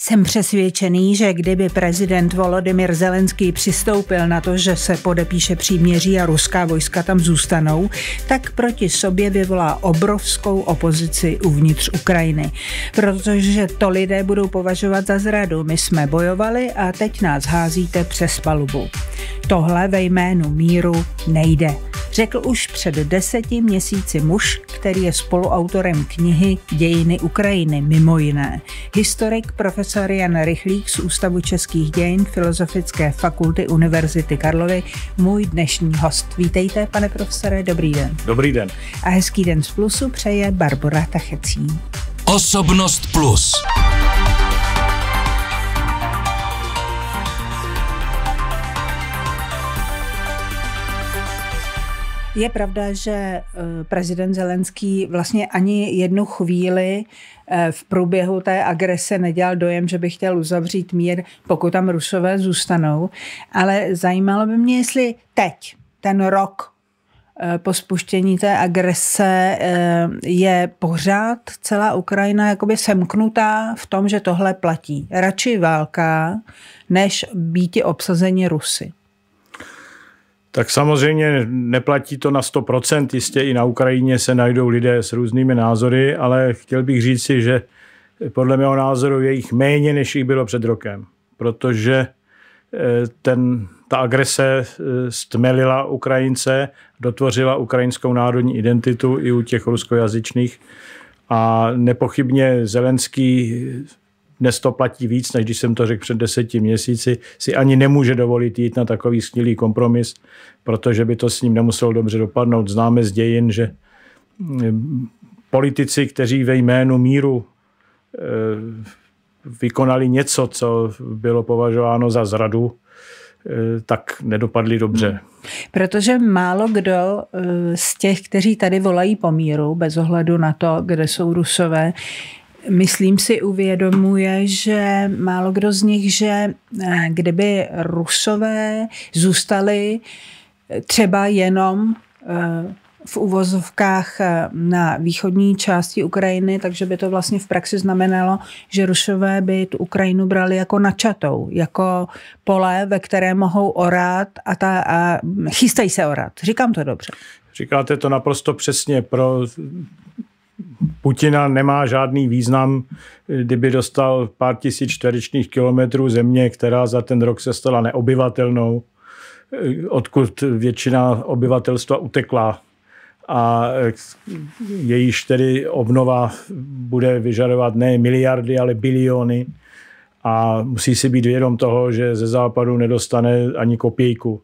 Jsem přesvědčený, že kdyby prezident Volodymyr Zelenský přistoupil na to, že se podepíše příměří a ruská vojska tam zůstanou, tak proti sobě vyvolá obrovskou opozici uvnitř Ukrajiny. Protože to lidé budou považovat za zradu. My jsme bojovali a teď nás házíte přes palubu. Tohle ve jménu míru nejde. Řekl už před deseti měsíci muž, který je spoluautorem knihy Dějiny Ukrajiny mimo jiné. Historik profesor profesor Jan Rychlík z Ústavu českých dějin Filozofické fakulty Univerzity Karlovy, můj dnešní host. Vítejte, pane profesore, dobrý den. Dobrý den. A hezký den z Plusu přeje Barbara Tachecí. Osobnost Plus. Je pravda, že eh, prezident Zelenský vlastně ani jednu chvíli eh, v průběhu té agrese nedělal dojem, že by chtěl uzavřít mír, pokud tam Rusové zůstanou. Ale zajímalo by mě, jestli teď, ten rok eh, po spuštění té agrese je pořád celá Ukrajina jakoby semknutá v tom, že tohle platí. Radši válka, než býti obsazeni Rusy. Tak samozřejmě neplatí to na 100%, jistě i na Ukrajině se najdou lidé s různými názory, ale chtěl bych říci, že podle mého názoru je jich méně, než jich bylo před rokem, protože eh, ten, ta agrese eh, stmelila Ukrajince, dotvořila ukrajinskou národní identitu i u těch ruskojazyčných a nepochybně Zelenský dnes to platí víc, než když jsem to řekl před deseti měsíci, si ani nemůže dovolit jít na takový skvělý kompromis, protože by to s ním nemuselo dobře dopadnout. Známe z dějin, že mm, politici, kteří ve jménu míru eh, vykonali něco, co bylo považováno za zradu, eh, tak nedopadli dobře. Hmm. Protože málo kdo eh, z těch, kteří tady volají po míru, bez ohledu na to, kde jsou rusové, myslím si, uvědomuje, že málo kdo z nich, že eh, kdyby Rusové zůstali třeba jenom eh, v uvozovkách eh, na východní části Ukrajiny, takže by to vlastně v praxi znamenalo, že Rusové by tu Ukrajinu brali jako načatou, jako pole, ve které mohou orát a, ta, a chystají se orát. Říkám to dobře. Říkáte to naprosto přesně. Pro Putina nemá žádný význam, kdyby dostal pár tisíc čtverečných kilometrů země, která za ten rok se stala neobyvatelnou, odkud většina obyvatelstva utekla a jejíž tedy obnova bude vyžadovat ne miliardy, ale biliony a musí si být vědom toho, že ze západu nedostane ani kopějku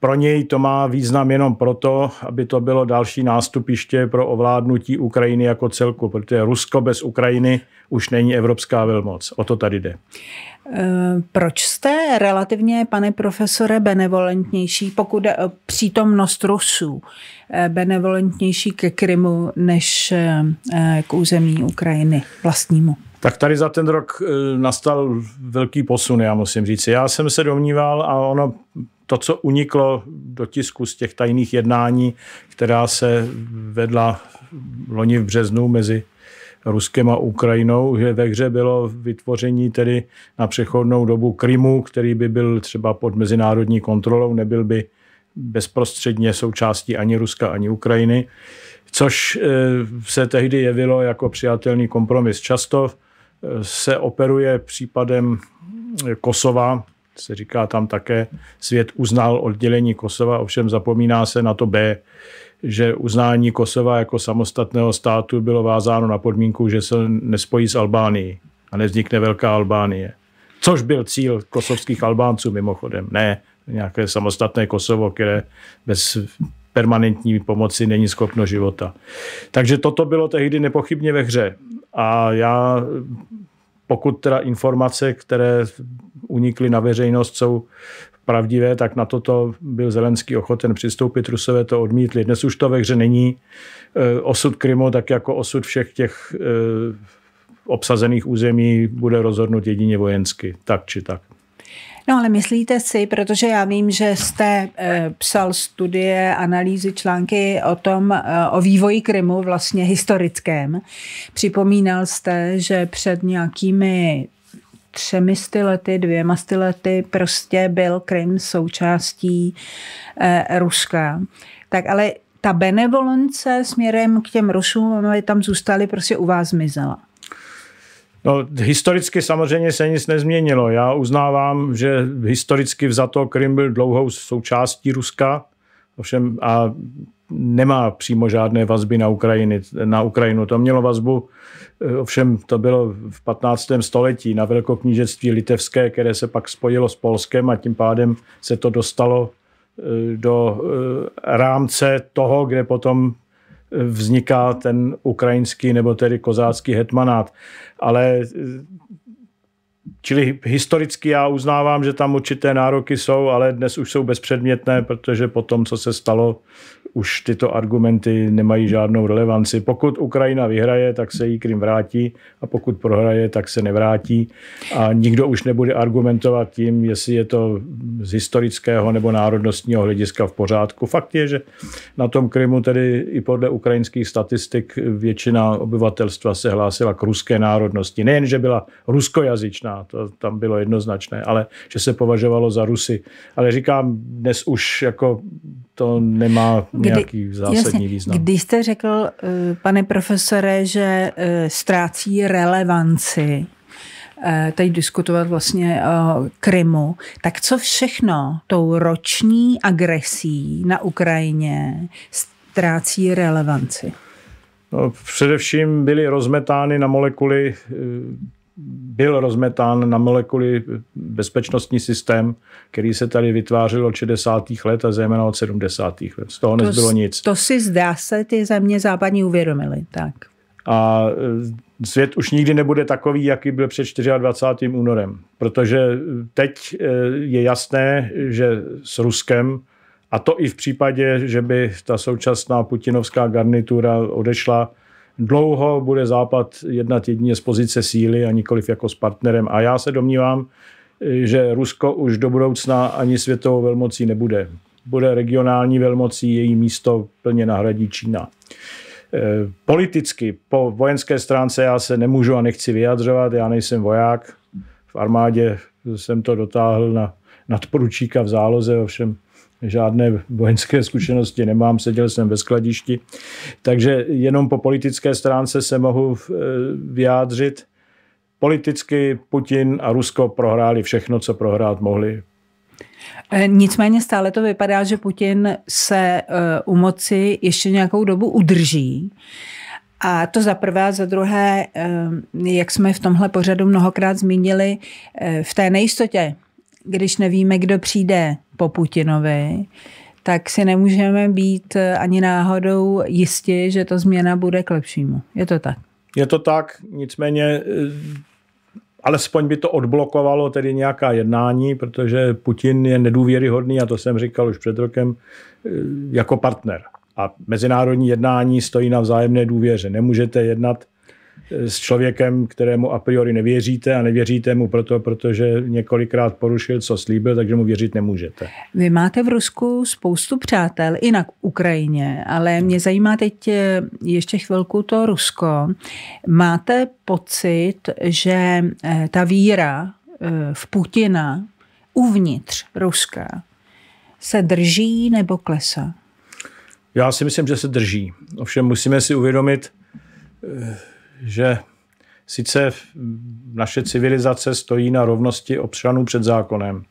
pro něj to má význam jenom proto, aby to bylo další nástupiště pro ovládnutí Ukrajiny jako celku, protože Rusko bez Ukrajiny už není evropská velmoc. O to tady jde. Eh, proč jste relativně, pane profesore, benevolentnější, pokud o přítomnost Rusů, eh, benevolentnější ke Krymu než eh, k území Ukrajiny vlastnímu? Tak tady za ten rok nastal velký posun, já musím říct. Já jsem se domníval, a ono to, co uniklo do tisku z těch tajných jednání, která se vedla loni v březnu mezi Ruskem a Ukrajinou, že ve hře bylo vytvoření tedy na přechodnou dobu Krymu, který by byl třeba pod mezinárodní kontrolou, nebyl by bezprostředně součástí ani Ruska, ani Ukrajiny, což eh, se tehdy jevilo jako přijatelný kompromis. Často eh, se operuje případem eh, Kosova, se říká tam také, svět uznal oddělení Kosova, ovšem zapomíná se na to B, že uznání Kosova jako samostatného státu bylo vázáno na podmínku, že se nespojí s Albánií a nevznikne Velká Albánie. Což byl cíl kosovských Albánců mimochodem, ne nějaké samostatné Kosovo, které bez permanentní pomoci není schopno života. Takže toto bylo tehdy nepochybně ve hře. A já pokud teda informace, které unikly na veřejnost, jsou pravdivé, tak na toto byl Zelenský ochoten přistoupit. Rusové to odmítli. Dnes už to ve hře není. E, osud Krymu, tak jako osud všech těch e, obsazených území, bude rozhodnut jedině vojensky. Tak či tak. No ale myslíte si, protože já vím, že jste e, psal studie, analýzy, články o tom, e, o vývoji Krymu vlastně historickém. Připomínal jste, že před nějakými třemi stylety, dvěma stylety prostě byl Krym součástí e, Ruska. Tak ale ta benevolence směrem k těm Rusům, aby tam zůstali, prostě u vás zmizela. No, historicky samozřejmě se nic nezměnilo. Já uznávám, že historicky vzato Krym byl dlouhou součástí Ruska, ovšem a nemá přímo žádné vazby na, Ukrajiny, na Ukrajinu. To mělo vazbu, eh, ovšem to bylo v 15. století na velkoknížectví litevské, které se pak spojilo s Polskem a tím pádem se to dostalo eh, do eh, rámce toho, kde potom vzniká ten ukrajinský nebo tedy kozácký hetmanát ale eh, Čili historicky já uznávám, že tam určité nároky jsou, ale dnes už jsou bezpředmětné, protože po tom, co se stalo, už tyto argumenty nemají žádnou relevanci. Pokud Ukrajina vyhraje, tak se jí Krym vrátí a pokud prohraje, tak se nevrátí a nikdo už nebude argumentovat tím, jestli je to z historického nebo národnostního hlediska v pořádku. Fakt je, že na tom Krymu tedy i podle ukrajinských statistik většina obyvatelstva se hlásila k ruské národnosti. Nejen, že byla ruskojazyčná, to tam bylo jednoznačné, ale že se považovalo za Rusy. Ale říkám, dnes už jako to nemá kdy, nějaký zásadní jasně, význam. Když jste řekl, eh, pane profesore, že eh, ztrácí relevanci eh, teď diskutovat vlastně o Krymu, tak co všechno tou roční agresí na Ukrajině ztrácí relevanci? No, především byly rozmetány na molekuly byl rozmetán na molekuly bezpečnostní systém, který se tady vytvářel od 60. let a zejména od 70. let. Z toho to, nezbylo nic. To si zdá se ty země západní uvědomily, tak. A e, svět už nikdy nebude takový, jaký byl před 24. únorem. Protože e, teď e, je jasné, že s Ruskem, a to i v případě, že by ta současná putinovská garnitura odešla, dlouho bude Západ jednat jedině z pozice síly a nikoliv jako s partnerem. A já se domnívám, že Rusko už do budoucna ani světovou velmocí nebude. Bude regionální velmocí, její místo plně nahradí Čína. E, politicky, po vojenské stránce já se nemůžu a nechci vyjadřovat, já nejsem voják. V armádě jsem to dotáhl na nadporučíka v záloze, ovšem žádné vojenské zkušenosti nemám, seděl jsem ve skladišti, takže jenom po politické stránce se mohu eh, vyjádřit. Politicky Putin a Rusko prohráli všechno, co prohrát mohli. Eh, nicméně stále to vypadá, že Putin se eh, u moci ještě nějakou dobu udrží. A to za prvé, za druhé, jak jsme v tomhle pořadu mnohokrát zmínili, v té nejistotě když nevíme, kdo přijde po Putinovi, tak si nemůžeme být eh, ani náhodou jistí, že to změna bude k lepšímu. Je to tak? Je to tak, nicméně eh, alespoň by to odblokovalo tedy nějaká jednání, protože Putin je nedůvěryhodný, a to jsem říkal už před rokem, eh, jako partner. A mezinárodní jednání stojí na vzájemné důvěře. Nemůžete jednat s člověkem, kterému a priori nevěříte a nevěříte mu proto, protože několikrát porušil, co slíbil, takže mu věřit nemůžete. Vy máte v Rusku spoustu přátel, i na Ukrajině, ale mě zajímá teď eh, ještě chvilku to Rusko. Máte pocit, že eh, ta víra eh, v Putina uvnitř Ruska se drží nebo klesá? Já si myslím, že se drží. Ovšem musíme si uvědomit, že sice naše civilizace stojí na rovnosti občanů před zákonem,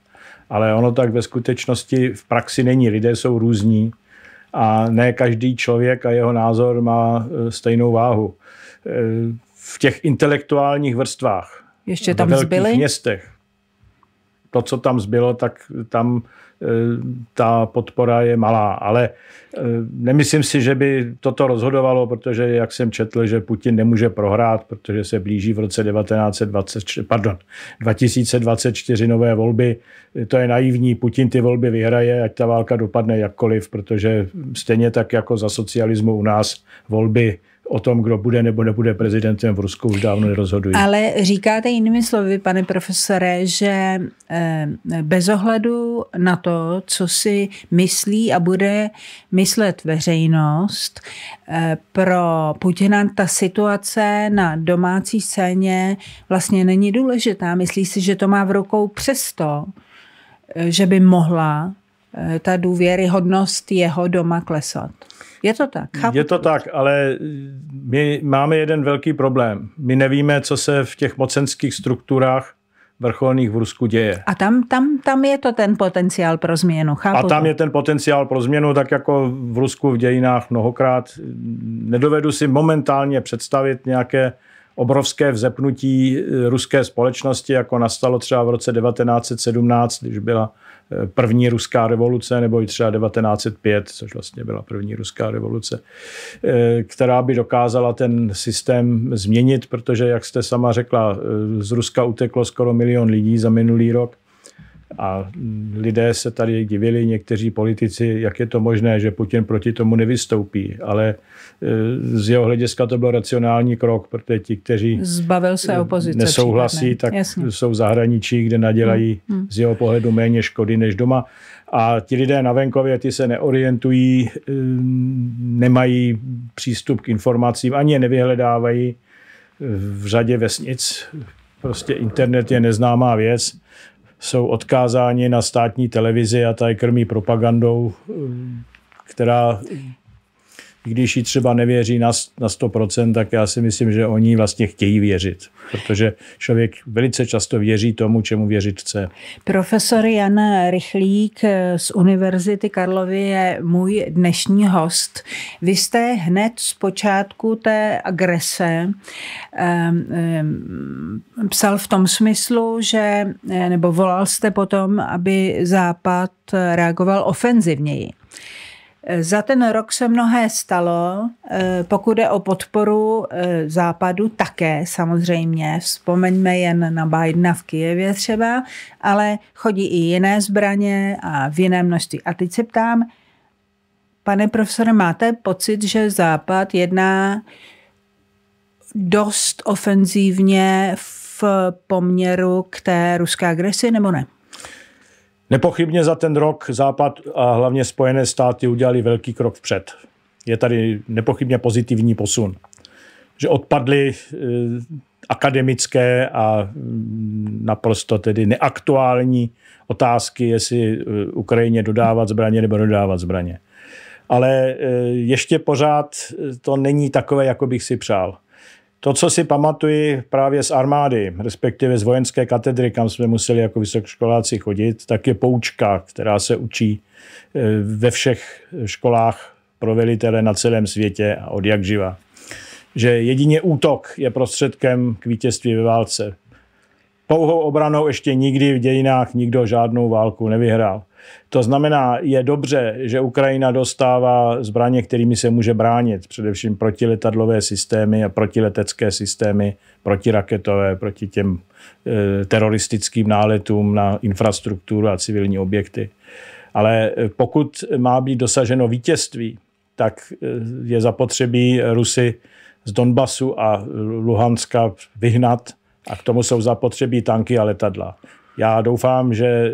ale ono tak ve skutečnosti v praxi není. Lidé jsou různí a ne každý člověk a jeho názor má e, stejnou váhu. E, v těch intelektuálních vrstvách, Ještě tam v velkých městech, to, co tam zbylo, tak tam e, ta podpora je malá. Ale e, nemyslím si, že by toto rozhodovalo, protože, jak jsem četl, že Putin nemůže prohrát, protože se blíží v roce 1924, pardon, 2024 nové volby. To je naivní. Putin ty volby vyhraje, ať ta válka dopadne jakkoliv, protože stejně tak jako za socialismu u nás volby o tom, kdo bude nebo nebude prezidentem v Rusku, už dávno nerozhodují. Ale říkáte jinými slovy, pane profesore, že eh, bez ohledu na to, co si myslí a bude myslet veřejnost, eh, pro Putina ta situace na domácí scéně vlastně není důležitá. Myslí si, že to má v rukou přesto, eh, že by mohla ta důvěryhodnost jeho doma klesat. Je to tak. Chápu je to tak, ale my máme jeden velký problém. My nevíme, co se v těch mocenských strukturách vrcholných v Rusku děje. A tam, tam, tam je to ten potenciál pro změnu, chápu. A tam to. je ten potenciál pro změnu, tak jako v Rusku v dějinách mnohokrát. Nedovedu si momentálně představit nějaké obrovské vzepnutí ruské společnosti, jako nastalo třeba v roce 1917, když byla první ruská revoluce, nebo i třeba 1905, což vlastně byla první ruská revoluce, eh, která by dokázala ten systém změnit, protože, jak jste sama řekla, eh, z Ruska uteklo skoro milion lidí za minulý rok. A lidé se tady divili, někteří politici, jak je to možné, že Putin proti tomu nevystoupí. Ale e, z jeho hlediska to byl racionální krok, protože ti, kteří Zbavil se e, opozice, nesouhlasí, případně. tak Jasně. jsou v zahraničí, kde nadělají hmm. Hmm. z jeho pohledu méně škody než doma. A ti lidé na venkově, ty se neorientují, e, nemají přístup k informacím, ani je nevyhledávají v řadě vesnic. Prostě internet je neznámá věc jsou odkázáni na státní televizi a ta je krmí propagandou, eh, která i když ji třeba nevěří na, na 100%, tak já si myslím, že oni vlastně chtějí věřit, protože člověk velice často věří tomu, čemu věřit chce. Profesor Jan Rychlík z Univerzity Karlovy je můj dnešní host. Vy jste hned z počátku té agrese um, um, psal v tom smyslu, že, eh, nebo volal jste potom, aby Západ reagoval ofenzivněji. Eh, za ten rok se mnohé stalo, eh, pokud je o podporu eh, západu také samozřejmě. Vzpomeňme jen na Bidena v Kijevě třeba, ale chodí i jiné zbraně a v jiné množství. A teď se ptám, pane profesore, máte pocit, že západ jedná dost ofenzívně v poměru k té ruské agresi nebo ne? Nepochybně za ten rok Západ a hlavně Spojené státy udělali velký krok vpřed. Je tady nepochybně pozitivní posun. Že odpadly e, akademické a mm, naprosto tedy neaktuální otázky, jestli e, Ukrajině dodávat zbraně nebo dodávat zbraně. Ale e, ještě pořád to není takové, jako bych si přál. To, co si pamatuji právě z armády, respektive z vojenské katedry, kam jsme museli jako vysokoškoláci chodit, tak je poučka, která se učí eh, ve všech školách pro velitele na celém světě a od jak živa. Že jedině útok je prostředkem k vítězství ve válce. Pouhou obranou ještě nikdy v dějinách nikdo žádnou válku nevyhrál. To znamená, je dobře, že Ukrajina dostává zbraně, kterými se může bránit, především protiletadlové systémy a protiletecké systémy, protiraketové, proti těm e, teroristickým náletům na infrastrukturu a civilní objekty. Ale eh, pokud má být dosaženo vítězství, tak eh, je zapotřebí Rusy z Donbasu a Luhanska vyhnat a k tomu jsou zapotřebí tanky a letadla. Já doufám, že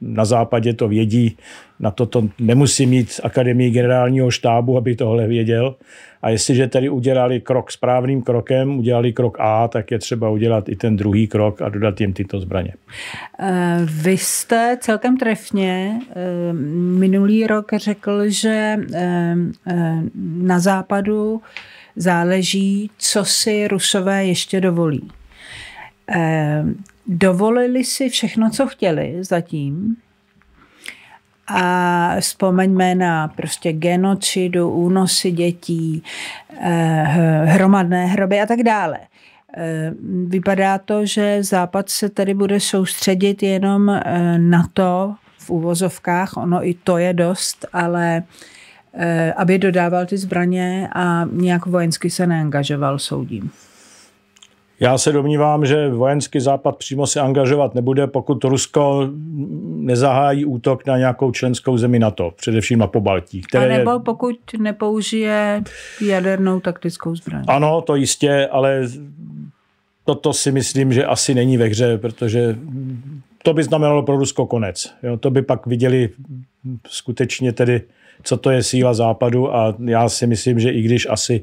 na západě to vědí, na to, to nemusí mít akademii generálního štábu, aby tohle věděl. A jestliže tedy udělali krok správným krokem, udělali krok A, tak je třeba udělat i ten druhý krok a dodat jim tyto zbraně. Eh, vy jste celkem trefně eh, minulý rok řekl, že eh, na západu záleží, co si rusové ještě dovolí dovolili si všechno, co chtěli zatím. A vzpomeňme na prostě genocidu, únosy dětí, eh, hromadné hroby a tak dále. Eh, vypadá to, že Západ se tady bude soustředit jenom eh, na to, v uvozovkách. ono i to je dost, ale aby dodával ty zbraně a nějak vojensky se neangažoval, soudím. Já se domnívám, že vojenský západ přímo se angažovat nebude, pokud Rusko nezahájí útok na nějakou členskou zemi NATO, především na Pobaltí. Které A nebo pokud nepoužije jadernou taktickou zbraň. Ano, to jistě, ale toto si myslím, že asi není ve hře, protože to by znamenalo pro Rusko konec. Jo, to by pak viděli skutečně tedy, co to je síla západu a já si myslím, že i když asi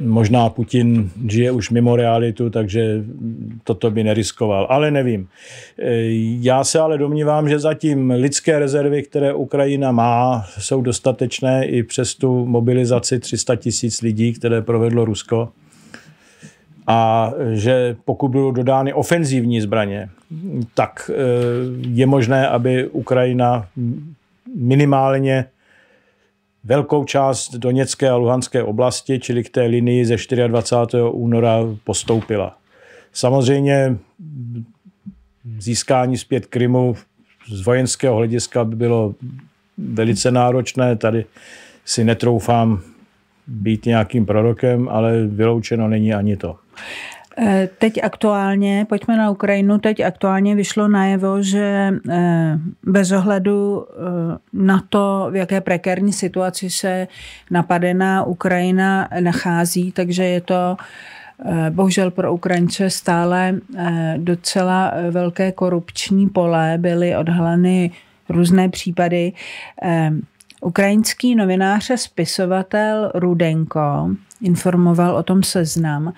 Možná Putin žije už mimo realitu, takže toto by neriskoval, ale nevím. Eh, já se ale domnívám, že zatím lidské rezervy, které Ukrajina má, jsou dostatečné i přes tu mobilizaci 300 tisíc lidí, které provedlo Rusko a že pokud budou dodány ofenzivní zbraně, tak eh, je možné, aby Ukrajina minimálně velkou část Doněcké a Luhanské oblasti, čili k té linii ze 24. února postoupila. Samozřejmě získání zpět Krymu z vojenského hlediska by bylo velice náročné. Tady si netroufám být nějakým prorokem, ale vyloučeno není ani to. Eh, teď aktuálně, pojďme na Ukrajinu, teď aktuálně vyšlo najevo, že eh, bez ohledu eh, na to, v jaké prekérní situaci se napadená Ukrajina nachází, takže je to bohužel pro Ukrajince stále docela velké korupční pole, byly odhaleny různé případy. Ukrajinský novinář a spisovatel Rudenko informoval o tom seznam,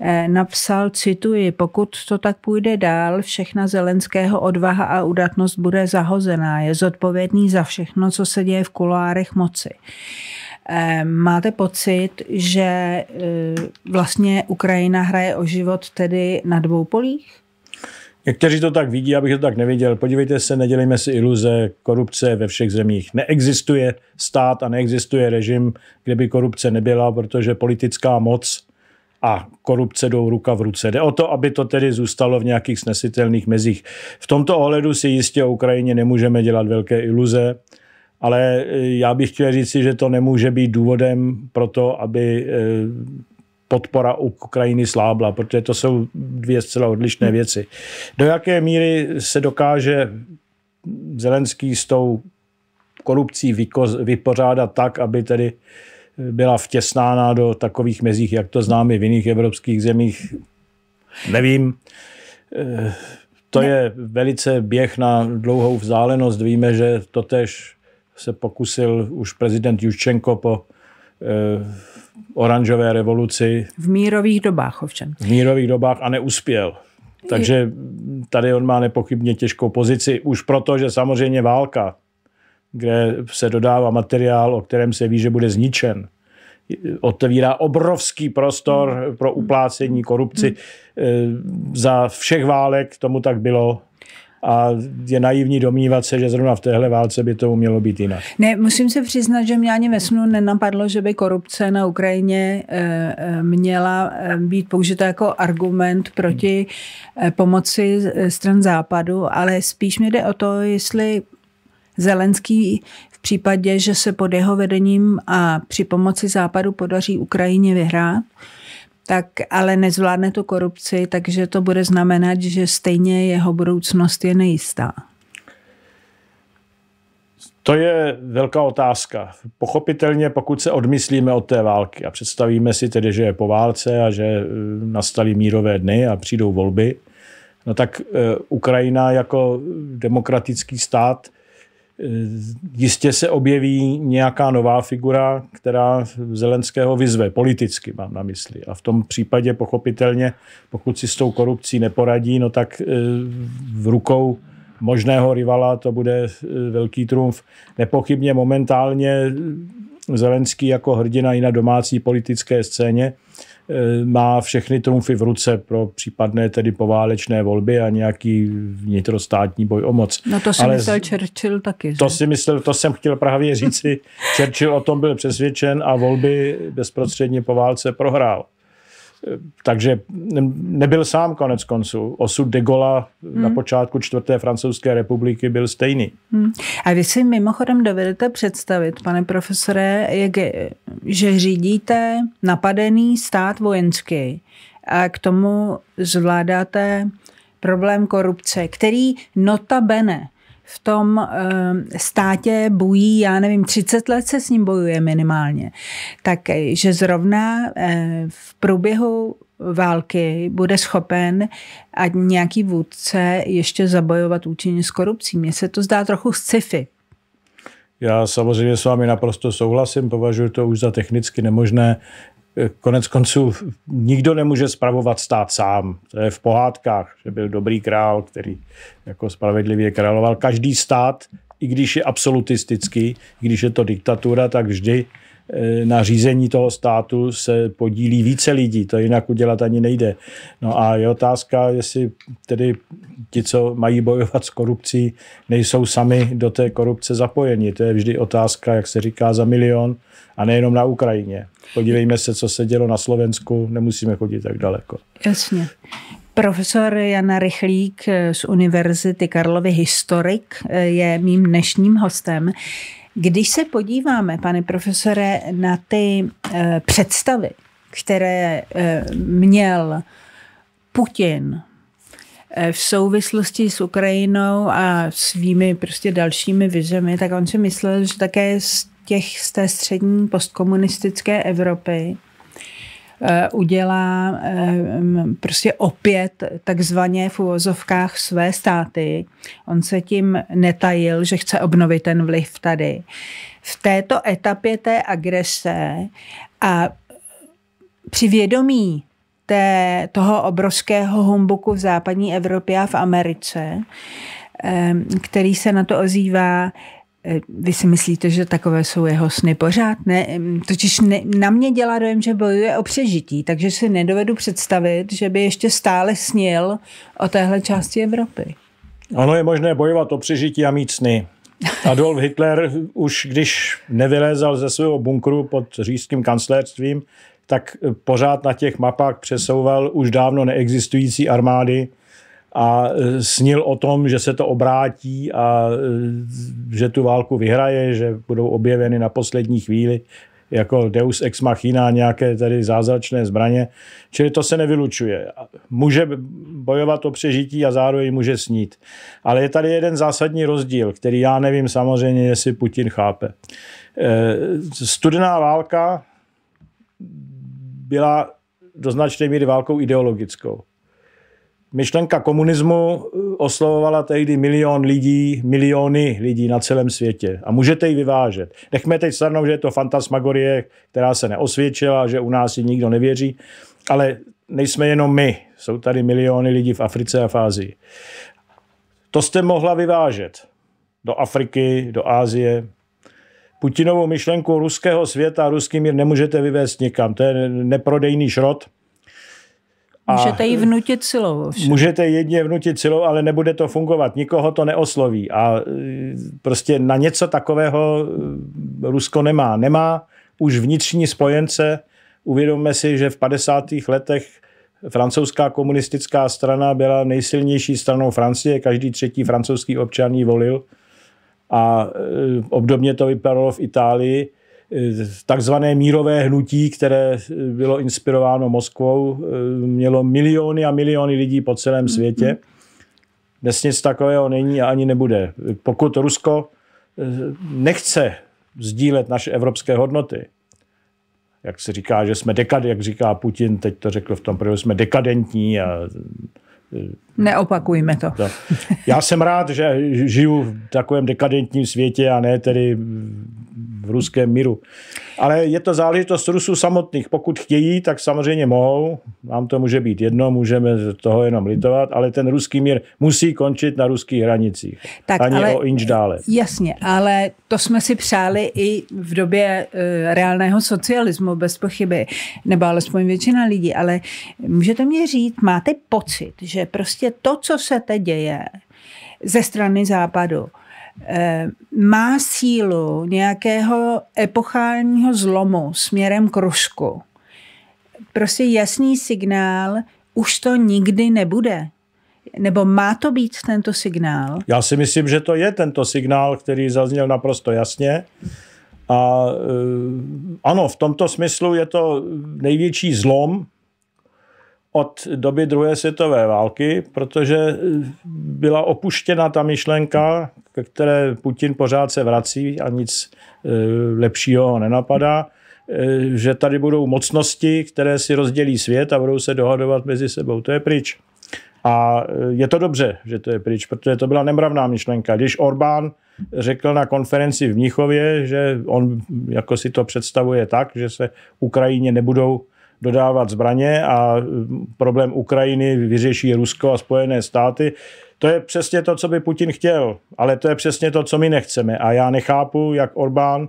Eh, napsal, cituji, pokud to tak půjde dál, všechna Zelenského odvaha a udatnost bude zahozená. Je zodpovědný za všechno, co se děje v kuloárech moci. Eh, máte pocit, že eh, vlastně Ukrajina hraje o život tedy na dvou polích? Někteří to tak vidí, abych to tak neviděl. Podívejte se, nedělejme si iluze, korupce ve všech zemích. Neexistuje stát a neexistuje režim, kde by korupce nebyla, protože politická moc a korupce jdou ruka v ruce. Jde o to, aby to tedy zůstalo v nějakých snesitelných mezích. V tomto ohledu si jistě o Ukrajině nemůžeme dělat velké iluze, ale eh, já bych chtěl říci, že to nemůže být důvodem pro to, aby eh, podpora Ukrajiny slábla, protože to jsou dvě zcela odlišné hmm. věci. Do jaké míry se dokáže Zelenský s tou korupcí vypořádat tak, aby tedy byla vtěsnána do takových mezích, jak to známe v jiných evropských zemích. Nevím. Eh, to je velice běh na dlouhou vzdálenost. Víme, že totež se pokusil už prezident Juščenko po eh, oranžové revoluci. V mírových dobách ovšem. V mírových dobách a neuspěl. Takže tady on má nepochybně těžkou pozici, už proto, že samozřejmě válka kde se dodává materiál, o kterém se ví, že bude zničen. Otevírá obrovský prostor pro uplácení korupci. Eh, za všech válek tomu tak bylo a je naivní domnívat se, že zrovna v téhle válce by to umělo být jinak. Ne, musím se přiznat, že mě ani ve snu nenapadlo, že by korupce na Ukrajině eh, eh, měla být použita jako argument proti pomoci stran západu, ale spíš mi jde o to, jestli Zelenský v případě, že se pod jeho vedením a při pomoci Západu podaří Ukrajině vyhrát, tak ale nezvládne tu korupci, takže to bude znamenat, že stejně jeho budoucnost je nejistá. To je velká otázka. Pochopitelně, pokud se odmyslíme od té války a představíme si tedy, že je po válce a že eh, nastaly mírové dny a přijdou volby, no tak eh, Ukrajina jako demokratický stát Eh, jistě se objeví nějaká nová figura, která Zelenského vyzve, politicky mám na mysli. A v tom případě pochopitelně, pokud si s tou korupcí neporadí, no tak eh, v rukou možného rivala to bude eh, velký trumf. Nepochybně momentálně Zelenský jako hrdina i na domácí politické scéně e, má všechny trumfy v ruce pro případné tedy poválečné volby a nějaký vnitrostátní boj o moc. No to si Ale myslel Churchill taky. Že? To si myslel, to jsem chtěl právě říci. Churchill o tom byl přesvědčen a volby bezprostředně po válce prohrál. Takže nebyl sám konec konců. Osud de Gaulle hmm. na počátku čtvrté francouzské republiky byl stejný. Hmm. A vy si mimochodem dovedete představit, pane profesore, jak, že řídíte napadený stát vojenský a k tomu zvládáte problém korupce, který notabene v tom ehm, státě bojí, já nevím, 30 let se s ním bojuje minimálně, tak eh, že zrovna eh, v průběhu války bude schopen a nějaký vůdce ještě zabojovat účinně s korupcí. Mně se to zdá trochu sci-fi. Já samozřejmě s vámi naprosto souhlasím, považuji to už za technicky nemožné. Konec konců nikdo nemůže spravovat stát sám. To je v pohádkách, že byl dobrý král, který jako spravedlivě královal. Každý stát, i když je absolutistický, i když je to diktatura, tak vždy Eh, na řízení toho státu se podílí více lidí, to jinak udělat ani nejde. No a je otázka, jestli tedy ti, co mají bojovat s korupcí, nejsou sami do té korupce zapojeni. To je vždy otázka, jak se říká, za milion a nejenom na Ukrajině. Podívejme se, co se dělo na Slovensku, nemusíme chodit tak daleko. Jasně. Profesor Jana Rychlík z Univerzity Karlovy historik eh, je mým dnešním hostem. Když se podíváme, pane profesore, na ty eh, představy, které eh, měl Putin eh, v souvislosti s Ukrajinou a svými prostě dalšími vizemi, tak on si myslel, že také z těch z té střední postkomunistické Evropy Eh, udělá eh, prostě opět takzvaně v uvozovkách své státy. On se tím netajil, že chce obnovit ten vliv tady. V této etapě té agrese a při vědomí té, toho obrovského humbuku v západní Evropě a v Americe, eh, který se na to ozývá, Eh, vy si myslíte, že takové jsou jeho sny pořád? Ne, totiž ne, na mě dělá dojem, že bojuje o přežití, takže si nedovedu představit, že by ještě stále snil o téhle části Evropy. Ono je možné bojovat o přežití a mít sny. Adolf Hitler už když nevylézal ze svého bunkru pod říšským kancelářstvím, tak pořád na těch mapách přesouval už dávno neexistující armády a e, snil o tom, že se to obrátí a e, že tu válku vyhraje, že budou objeveny na poslední chvíli jako Deus ex machina nějaké tady zázračné zbraně. Čili to se nevylučuje. Může bojovat o přežití a zároveň může snít. Ale je tady jeden zásadní rozdíl, který já nevím samozřejmě, jestli Putin chápe. E, Studená válka byla do značné míry válkou ideologickou myšlenka komunismu eh, oslovovala tehdy milion lidí, miliony lidí na celém světě a můžete ji vyvážet. Nechme teď stranou, že je to fantasmagorie, která se neosvědčila, že u nás ji nikdo nevěří, ale nejsme jenom my, jsou tady miliony lidí v Africe a v Ázii. To jste mohla vyvážet do Afriky, do Ázie. Putinovou myšlenku ruského světa, ruský mír nemůžete vyvést nikam. To je neprodejný šrot a můžete ji vnutit silou. Ovšem. Můžete jedně vnutit silou, ale nebude to fungovat. Nikoho to neosloví. A e, prostě na něco takového e, Rusko nemá. Nemá už vnitřní spojence. Uvědomme si, že v 50. letech francouzská komunistická strana byla nejsilnější stranou Francie. Každý třetí francouzský občan ji volil. A e, obdobně to vypadalo v Itálii takzvané mírové hnutí, které bylo inspirováno Moskvou, eh, mělo miliony a miliony lidí po celém mm-hmm. světě. Dnes nic takového není a ani nebude. Pokud Rusko eh, nechce sdílet naše evropské hodnoty, jak se říká, že jsme dekad, jak říká Putin, teď to řekl v tom projevu, jsme dekadentní a Neopakujme to. to. Já jsem rád, že žiju v takovém dekadentním světě a ne tedy v ruském míru. Ale je to záležitost Rusů samotných. Pokud chtějí, tak samozřejmě mohou. Nám to může být jedno, můžeme toho jenom litovat, ale ten ruský mír musí končit na ruských hranicích. Tak, ani ale, o inč dále. Jasně, ale to jsme si přáli i v době e, reálného socialismu, bez pochyby, nebo alespoň většina lidí. Ale můžete mě říct, máte pocit, že že prostě to, co se teď děje ze strany západu, eh, má sílu nějakého epochálního zlomu směrem k Rusku. Prostě jasný signál, už to nikdy nebude. Nebo má to být tento signál? Já si myslím, že to je tento signál, který zazněl naprosto jasně. A eh, ano, v tomto smyslu je to největší zlom od doby druhé světové války, protože eh, byla opuštěna ta myšlenka, ke které Putin pořád se vrací a nic eh, lepšího nenapadá, eh, že tady budou mocnosti, které si rozdělí svět a budou se dohadovat mezi sebou. To je pryč. A je to dobře, že to je pryč, protože to byla nemravná myšlenka. Když Orbán řekl na konferenci v Mnichově, že on jako si to představuje tak, že se Ukrajině nebudou dodávat zbraně a e, problém Ukrajiny vyřeší Rusko a Spojené státy. To je přesně to, co by Putin chtěl, ale to je přesně to, co my nechceme. A já nechápu, jak Orbán, e,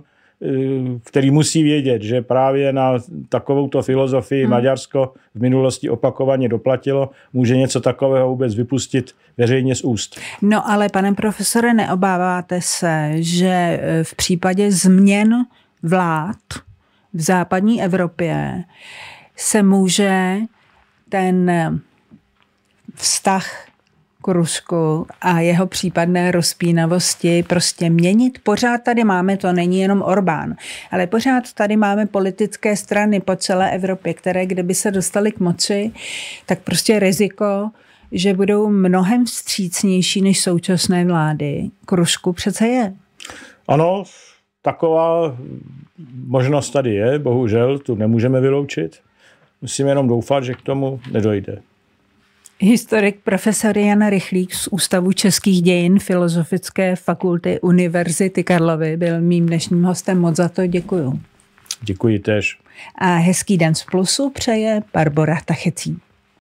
který musí vědět, že právě na takovouto filozofii hmm. Maďarsko v minulosti opakovaně doplatilo, může něco takového vůbec vypustit veřejně z úst. No ale pane profesore, neobáváte se, že e, v případě změn vlád v západní Evropě se může ten eh, vztah k Rusku a jeho případné rozpínavosti prostě měnit. Pořád tady máme, to není jenom Orbán, ale pořád tady máme politické strany po celé Evropě, které kdyby se dostaly k moci, tak prostě riziko, že budou mnohem vstřícnější než současné vlády. K Rusku přece je. Ano, taková možnost tady je, bohužel, tu nemůžeme vyloučit. Musíme jenom doufat, že k tomu nedojde. Historik profesor Jan Rychlík z Ústavu českých dějin Filozofické fakulty Univerzity Karlovy byl mým dnešním hostem. Moc za to děkuju. Děkuji tež. A hezký den z Plusu přeje Barbara Tachecí.